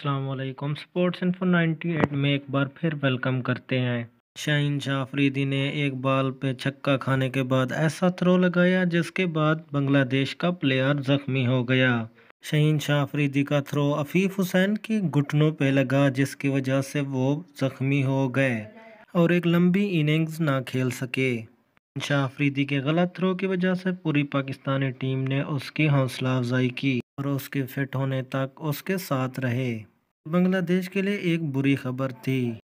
Aslam sports info 98 में एक बार फिर वेलकम करते हैं शाहीन शाहरीदी ने एक बाल पे छक्का खाने के बाद ऐसा थ्रो लगाया जिसके बाद बांग्लादेश का प्लेयर जख्मी हो गया शहीन शाहरीदी का थ्रो अफीफ हुसैन के घुटनों पे लगा जिसकी वजह से वो जख्मी हो गए और एक लंबी इनिंग्स ना खेल सके शाहरीदी के गलत थ्रो की वजह से पूरी पाकिस्तानी टीम ने उसकी हौसला अफजाई की और उसके फिट होने तक उसके साथ रहे बांग्लादेश के लिए एक बुरी खबर थी